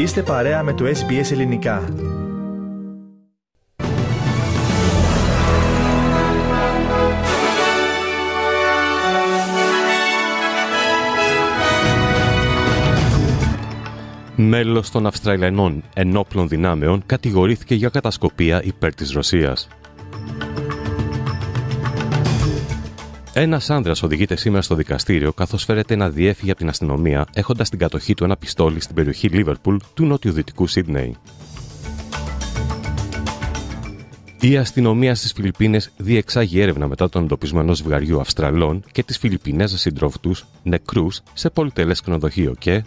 Είστε παρέα με το SBS Ελληνικά. Μέλος των Αυστραλιανών ενόπλων δυνάμεων κατηγορήθηκε για κατασκοπία υπέρ της Ρωσίας. Ένας άνδρας οδηγείται σήμερα στο δικαστήριο καθώς φέρεται να διέφυγε από την αστυνομία έχοντας την κατοχή του ένα πιστόλι στην περιοχή Λίβερπουλ του Δυτικού Σίδνεϊ. Η αστυνομία στις Φιλιππίνες διεξάγει έρευνα μετά τον εντοπισμό ενός βγαριού Αυστραλών και της Φιλιππινέζας συντρόφου τους νεκρούς σε πολυτελές ξενοδοχείο και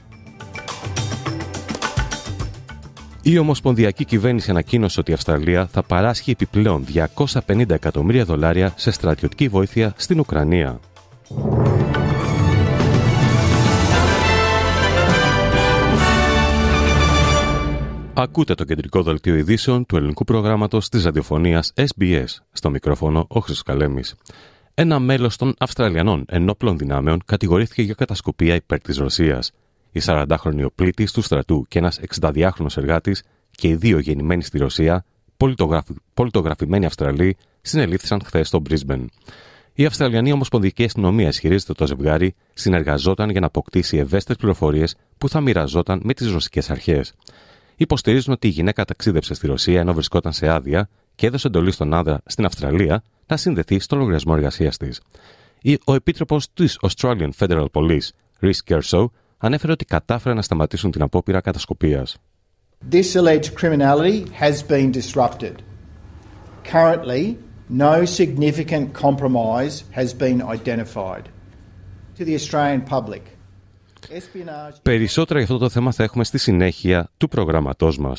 Η Ομοσπονδιακή Κυβέρνηση ανακοίνωσε ότι η Αυστραλία θα παράσχει επιπλέον 250 εκατομμύρια δολάρια σε στρατιωτική βοήθεια στην Ουκρανία. Ακούτε το κεντρικό δελτίο ειδήσεων του ελληνικού προγράμματος της ραδιοφωνίας SBS, στο μικρόφωνο ο Καλέμης. Ένα μέλος των Αυστραλιανών ενόπλων δυνάμεων κατηγορήθηκε για κατασκοπία υπέρ της Ρωσίας η 40χρονη οπλήτης του στρατού και ένας 62χρονο εργάτης και οι δύο γεννημένοι στη Ρωσία, πολιτογραφη... πολιτογραφημένοι Αυστραλοί, συνελήφθησαν χθες στο Μπρίσμπεν. Η Αυστραλιανή Ομοσπονδική Αστυνομία ισχυρίζεται το ζευγάρι συνεργαζόταν για να αποκτήσει ευαίσθητες πληροφορίες που θα μοιραζόταν με τις ρωσικές αρχές. Υποστηρίζουν ότι η γυναίκα ταξίδευσε στη Ρωσία ενώ βρισκόταν σε άδεια και έδωσε εντολή στον άνδρα στην Αυστραλία να συνδεθεί στο λογαριασμό εργασίας της. Ο επίτροπος της Australian Federal Police, Rhys Kershaw, ανέφερε ότι κατάφεραν να σταματήσουν την απόπειρα κατασκοπίας. Περισσότερα για αυτό το θέμα θα έχουμε στη συνέχεια του προγράμματός μας.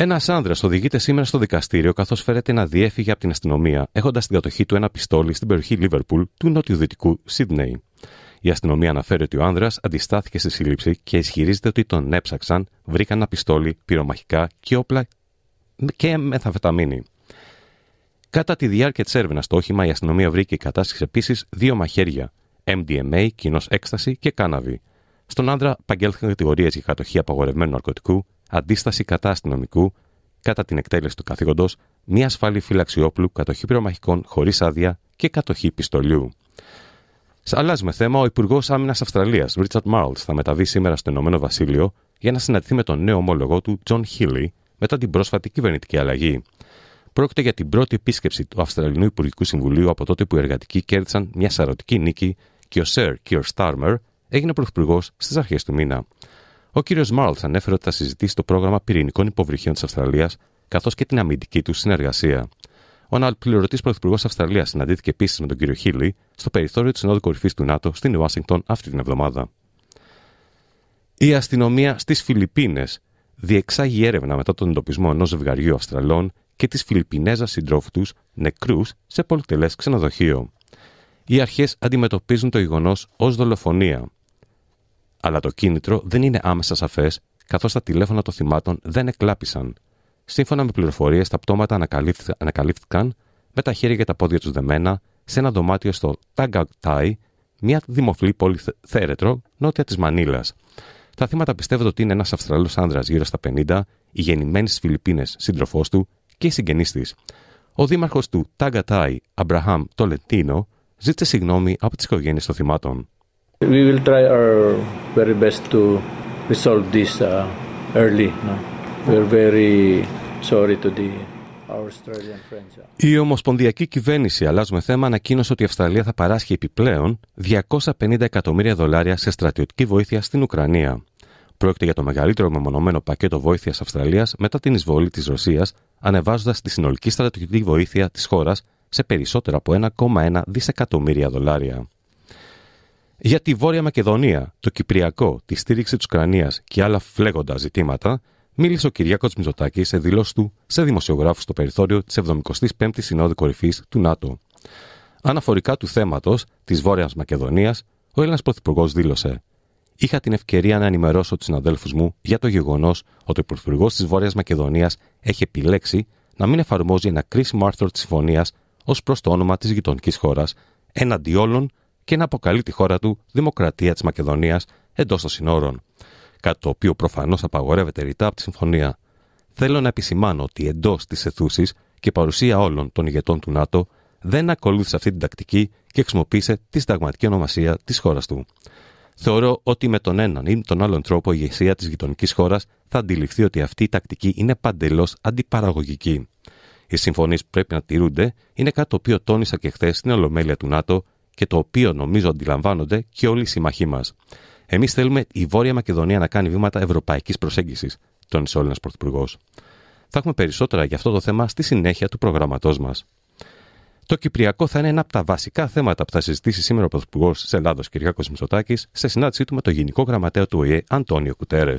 Ένας άνδρας οδηγείται σήμερα στο δικαστήριο καθώς φέρεται να διέφυγε από την αστυνομία, έχοντας στην κατοχή του ένα πιστόλι στην περιοχή Λίβερπουλ του νοτιοδυτικού Σίδνεϊ. Η αστυνομία αναφέρει ότι ο άνδρας αντιστάθηκε στη σύλληψη και ισχυρίζεται ότι τον έψαξαν, βρήκαν ένα πιστόλι, πυρομαχικά και όπλα και μεθαμφεταμίνη. Κατά τη διάρκεια της έρευνας στο όχημα, η αστυνομία βρήκε και κατάσχεσε επίσης δύο μαχαίρια, MDMA, κοινός έκσταση και κάναβη. Στον άνδρα παγγέλθηκαν κατηγορίες για κατοχή απαγορευμένου ναρκωτικού, αντίσταση κατά αστυνομικού, κατά την εκτέλεση του καθήκοντος, μη ασφαλή φύλαξη όπλου, κατοχή πυρομαχικών χωρίς άδεια και κατοχή πιστολιού. Αλλάζουμε θέμα. Ο Υπουργός Άμυνας Αυστραλίας, Ρίτσαρτ Μάρλ θα μεταβεί σήμερα στο Ηνωμένο Βασίλειο για να συναντηθεί με τον νέο ομόλογο του, Τζον Χίλι, μετά την πρόσφατη κυβερνητική αλλαγή. Πρόκειται για την πρώτη επίσκεψη του Αυστραλινού Υπουργικού Συμβουλίου από τότε που οι εργατικοί κέρδισαν μια σαρωτική νίκη και ο Σερ Κιρ Στάρμερ έγινε πρωθυπουργός στις αρχές του μήνα. Ο κ. Μάρλτ ανέφερε ότι θα συζητήσει το πρόγραμμα πυρηνικών υποβρυχίων της Αυστραλίας καθώς και την αμυντική του συνεργασία. Ο αναπληρωτή πρωθυπουργό Αυστραλίας συναντήθηκε επίσης με τον κύριο Χίλι στο περιθώριο της Συνόδου Κορυφής του ΝΑΤΟ στην Ουάσιγκτον αυτή την εβδομάδα. Η αστυνομία στις Φιλιππίνες διεξάγει έρευνα μετά τον εντοπισμό ενός ζευγαριού Αυστραλών και της Φιλιππινέζας συντρόφου τους νεκρούς σε πολυτελές ξενοδοχείο. Οι αρχές αντιμετωπίζουν το γεγονός ως δολοφονία. Αλλά το κίνητρο δεν είναι άμεσα σαφές, καθώς τα τηλέφωνα των θυμάτων δεν εκλάπησαν, Σύμφωνα με πληροφορίες, τα πτώματα ανακαλύφθηκαν με τα χέρια και τα πόδια τους δεμένα σε ένα δωμάτιο στο Τάγκαγκτάι, μια δημοφιλή πόλη θέρετρο νότια της Μανίλας. Τα θύματα πιστεύονται ότι είναι ένας Αυστραλός άνδρας γύρω στα 50, η γεννημένη στις Φιλιππίνες σύντροφός του και οι συγγενεί της. Ο δήμαρχος του Τάγκατάι, Αμπραχάμ Τολεντίνο, ζήτησε συγγνώμη από τις οικογένειες των θυμάτων. We will try our very best to resolve this uh, Sorry to the... Η Ομοσπονδιακή Κυβέρνηση, αλλάζουμε θέμα, ανακοίνωσε ότι η Αυστραλία θα παράσχει επιπλέον 250 εκατομμύρια δολάρια σε στρατιωτική βοήθεια στην Ουκρανία. Πρόκειται για το μεγαλύτερο μεμονωμένο πακέτο βοήθειας Αυστραλίας μετά την εισβολή της Ρωσίας, ανεβάζοντας τη συνολική στρατιωτική βοήθεια της χώρας σε περισσότερα από 1,1 δισεκατομμύρια δολάρια. Για τη Βόρεια Μακεδονία, το Κυπριακό, τη στήριξη της Ουκρανίας και άλλα φλέγοντα ζητήματα, μίλησε ο Κυριάκος Μητσοτάκη σε δήλωση του σε δημοσιογράφους στο περιθώριο της 75η Συνόδου Κορυφής του ΝΑΤΟ. Αναφορικά του θέματος της Βόρειας Μακεδονίας, ο Έλληνας Πρωθυπουργός δήλωσε: Είχα την ευκαιρία να ενημερώσω τους συναδέλφους μου για το γεγονός ότι ο Πρωθυπουργός της Βόρειας Μακεδονίας έχει επιλέξει να μην εφαρμόζει ένα κρίσιμο άρθρο της συμφωνίας ως προς το όνομα της γειτονικής χώρας έναντι όλων και να αποκαλεί τη χώρα του Δημοκρατία της Μακεδονίας εντός των συνόρων κάτι το οποίο προφανώς απαγορεύεται ρητά από τη συμφωνία. Θέλω να επισημάνω ότι εντός της αιθούσης και παρουσία όλων των ηγετών του ΝΑΤΟ δεν ακολούθησε αυτή την τακτική και χρησιμοποίησε τη συνταγματική ονομασία της χώρας του. Θεωρώ ότι με τον έναν ή τον άλλον τρόπο η ηγεσία της γειτονικής χώρας θα αντιληφθεί ότι αυτή η τακτική είναι παντελώς αντιπαραγωγική. Οι συμφωνίες που πρέπει να τηρούνται είναι κάτι το οποίο τόνισα και χθες στην Ολομέλεια του ΝΑΤΟ και το οποίο νομίζω αντιλαμβάνονται και όλοι οι συμμαχοί μας. Εμείς θέλουμε η Βόρεια Μακεδονία να κάνει βήματα ευρωπαϊκής προσέγγισης, τον ο Έλληνας Πρωθυπουργός. Θα έχουμε περισσότερα για αυτό το θέμα στη συνέχεια του προγραμματό μας. Το Κυπριακό θα είναι ένα από τα βασικά θέματα που θα συζητήσει σήμερα ο Πρωθυπουργός της Ελλάδος Κυριάκος Μητσοτάκης σε συνάντησή του με τον Γενικό Γραμματέα του ΟΗΕ Αντώνιο Κουτέρες.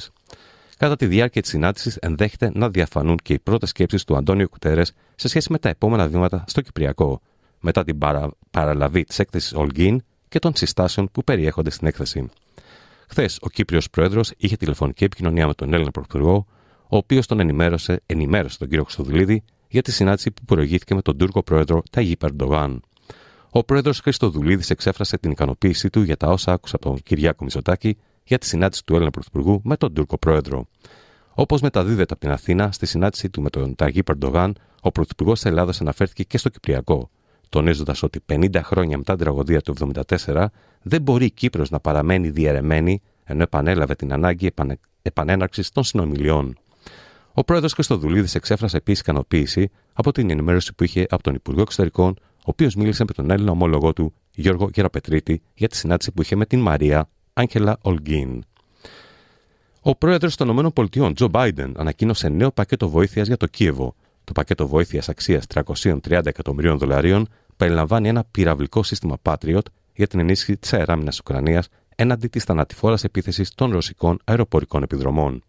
Κατά τη διάρκεια της συνάντησης, ενδέχεται να διαφανούν και οι πρώτες σκέψεις του Αντώνιο Κουτέρες σε σχέση με τα επόμενα βήματα στο Κυπριακό, μετά την παρα... παραλαβή της έκθεσης Ολγκίν και των συστάσεων που περιέχονται στην έκθεση. Χθες, ο Κύπριος Πρόεδρος είχε τηλεφωνική επικοινωνία με τον Έλληνα Πρωθυπουργό, ο οποίος τον ενημέρωσε, ενημέρωσε τον κύριο Χρυστοδουλίδη για τη συνάντηση που προηγήθηκε με τον Τούρκο Πρόεδρο Ταγί Περντογάν. Ο Πρόεδρος Χρυστοδουλίδη εξέφρασε την ικανοποίησή του για τα όσα άκουσα από τον Κυριάκο Μητσοτάκη για τη συνάντηση του Έλληνα Πρωθυπουργού με τον Τούρκο Πρόεδρο. Όπως μεταδίδεται από την Αθήνα, στη συνάντησή του με τον Ταγί Περντογάν, ο Πρωθυπουργός Ελλάδας αναφέρθηκε και στο Κυπριακό τονίζοντας ότι 50 χρόνια μετά την τραγωδία του 1974 δεν μπορεί η Κύπρος να παραμένει διαιρεμένη, ενώ επανέλαβε την ανάγκη επανε... επανέναρξης των συνομιλιών. Ο πρόεδρος Χρυστοδουλίδη εξέφρασε επίσης ικανοποίηση από την ενημέρωση που είχε από τον Υπουργό Εξωτερικών, ο οποίος μίλησε με τον Έλληνα ομόλογό του Γιώργο Γεραπετρίτη για τη συνάντηση που είχε με την Μαρία Άγγελα Ολγκίν. Ο πρόεδρος των ΗΠΑ, Τζο Μπάιντεν, ανακοίνωσε νέο πακέτο βοήθειας για το Κίεβο, το πακέτο βοήθειας αξίας 330 εκατομμυρίων δολαρίων περιλαμβάνει ένα πυραυλικό σύστημα Patriot για την ενίσχυση της αεράμινας Ουκρανίας έναντι της θανατηφόρας επίθεσης των ρωσικών αεροπορικών επιδρομών.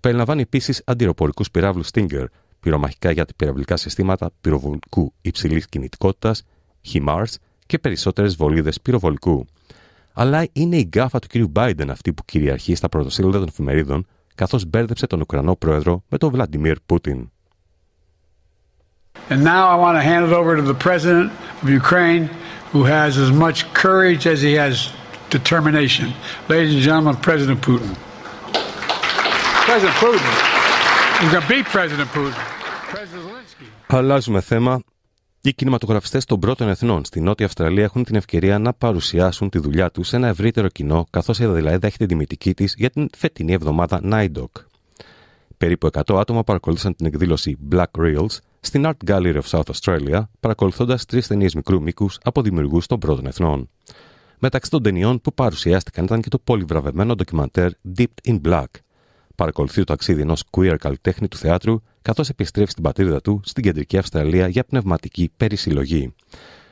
Περιλαμβάνει επίσης αντιροπορικούς πυράβλους Stinger, πυρομαχικά για πυραυλικά συστήματα πυροβολικού υψηλής κινητικότητας, HIMARS και περισσότερες βολίδες πυροβολικού. Αλλά είναι η γκάφα του κ. Biden αυτή που κυριαρχεί στα πρωτοσύλλογα των εφημερίδων, καθώς μπέρδεψε τον Ουκρανό πρόεδρο με τον Βλαντιμίρ Πούτιν. And now I want to hand it over to the president of Ukraine, who has as much courage as he has determination. Ladies and gentlemen, President Putin. President Putin. You're going to beat President Putin. President Zelensky. Αλλάζουμε θέμα. Οι κινηματογραφιστές των πρώτων εθνών στη Νότια Αυστραλία έχουν την ευκαιρία να παρουσιάσουν τη δουλειά τους σε ένα ευρύτερο κοινό, καθώς η Αδελαίδα δηλαδή έχει την τιμητική της για την φετινή εβδομάδα Night Dog. Περίπου 100 άτομα παρακολούθησαν την εκδήλωση Black Reels, στην Art Gallery of South Australia, παρακολουθώντας τρεις ταινίες μικρού μήκους από δημιουργούς των πρώτων εθνών. Μεταξύ των ταινιών που παρουσιάστηκαν ήταν και το βραβευμένο ντοκιμαντέρ Deep in Black. Παρακολουθεί το ταξίδι ενός queer καλλιτέχνη του θεάτρου, καθώς επιστρέφει στην πατρίδα του στην κεντρική Αυστραλία για πνευματική περισυλλογή.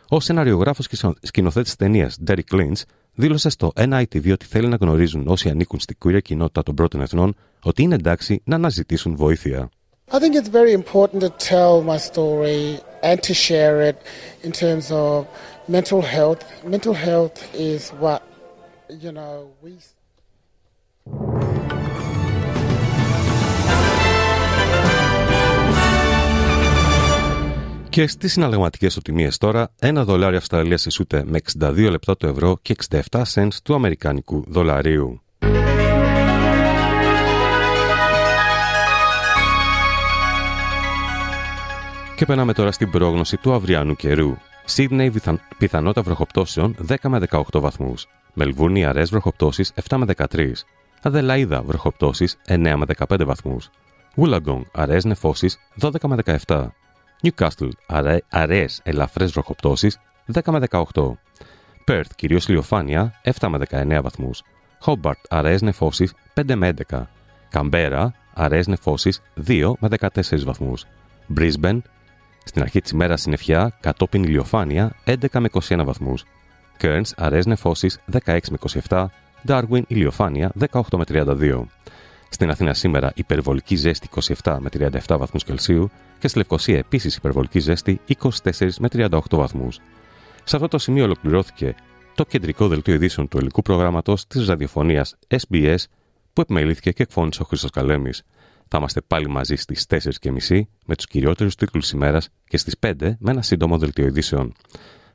Ο σεναριογράφος και σκηνοθέτη ταινίας Derek Lynch δήλωσε στο NITV ότι θέλει να γνωρίζουν όσοι ανήκουν στην queer κοινότητα των πρώτων εθνών ότι είναι εντάξει να αναζητήσουν βοήθεια. I think it's very important to tell my story and to share it in terms of mental health. Mental health is what, you know, we. Και στις συναλλαγματικές του τιμίες τώρα, ένα δολάριο Αυστραλίας ισούται με 62 λεπτά του ευρώ και 67 cents του αμερικανικού δολαρίου. Και περνάμε τώρα στην πρόγνωση του αυριανού καιρού. Σίδνεϊ πιθανότητα βροχοπτώσεων 10 με 18 βαθμούς. Μελβούνι αρές βροχοπτώσεις 7 με 13. Αδελαίδα βροχοπτώσεις 9 με 15 βαθμού. Βούλαγκόν. αρές νεφώσεις 12 με 17. Νιουκάστλ αρέ ελαφρές βροχοπτώσεις 10 με 18. Πέρθ κυρίως ηλιοφάνεια 7 με 19 βαθμούς. Χόμπαρτ αρές νεφώσεις 5 με 11. Καμπέρα αρές νεφώσεις 2 με 14 βαθμούς. Μπρίσμπεν στην αρχή της ημέρας συννεφιά, κατόπιν ηλιοφάνεια 11 με 21 βαθμούς. Κέρν αρέσει νεφώσει 16 με 27, Ντάρουιν ηλιοφάνεια 18 με 32. Στην Αθήνα σήμερα υπερβολική ζέστη 27 με 37 βαθμούς Κελσίου και στη Λευκοσία επίσης υπερβολική ζέστη 24 με 38 βαθμούς. Σε αυτό το σημείο ολοκληρώθηκε το κεντρικό δελτίο ειδήσεων του ελληνικού προγράμματος της ραδιοφωνίας SBS που επιμελήθηκε και εκφώνησε ο Χρήστος Καλέμης. Θα είμαστε πάλι μαζί στις 4.30 με τους κυριότερους τίτλους της ημέρας και στις 5 με ένα σύντομο δελτίο ειδήσεων.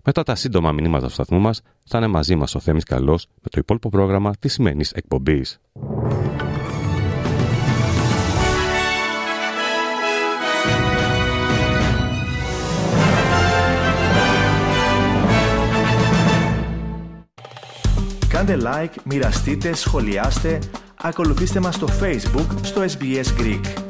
Μετά τα σύντομα μηνύματα του σταθμού μας, θα είναι μαζί μας ο Θέμης Καλός με το υπόλοιπο πρόγραμμα της σημερινής εκπομπής. Κάντε like, μοιραστείτε, σχολιάστε Ακολουθήστε μας στο Facebook, στο SBS Greek.